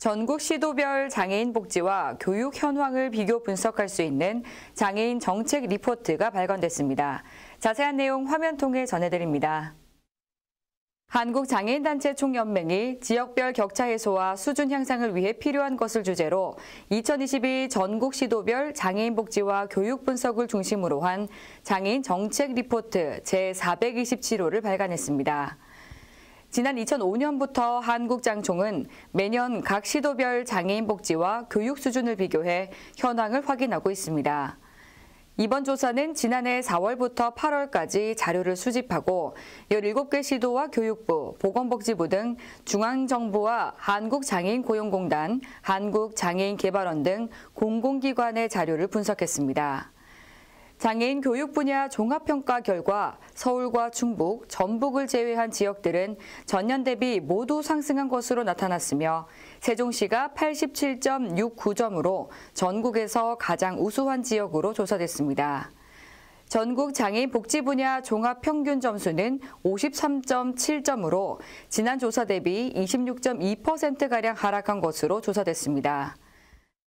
전국 시도별 장애인 복지와 교육 현황을 비교 분석할 수 있는 장애인 정책 리포트가 발간됐습니다. 자세한 내용 화면 통해 전해드립니다. 한국장애인단체 총연맹이 지역별 격차 해소와 수준 향상을 위해 필요한 것을 주제로 2022 전국 시도별 장애인 복지와 교육 분석을 중심으로 한 장애인 정책 리포트 제427호를 발간했습니다. 지난 2005년부터 한국장총은 매년 각 시도별 장애인 복지와 교육 수준을 비교해 현황을 확인하고 있습니다. 이번 조사는 지난해 4월부터 8월까지 자료를 수집하고 17개 시도와 교육부, 보건복지부 등 중앙정부와 한국장애인고용공단, 한국장애인개발원 등 공공기관의 자료를 분석했습니다. 장애인 교육 분야 종합평가 결과 서울과 충북, 전북을 제외한 지역들은 전년 대비 모두 상승한 것으로 나타났으며 세종시가 87.69점으로 전국에서 가장 우수한 지역으로 조사됐습니다. 전국 장애인 복지 분야 종합 평균 점수는 53.7점으로 지난 조사 대비 26.2%가량 하락한 것으로 조사됐습니다.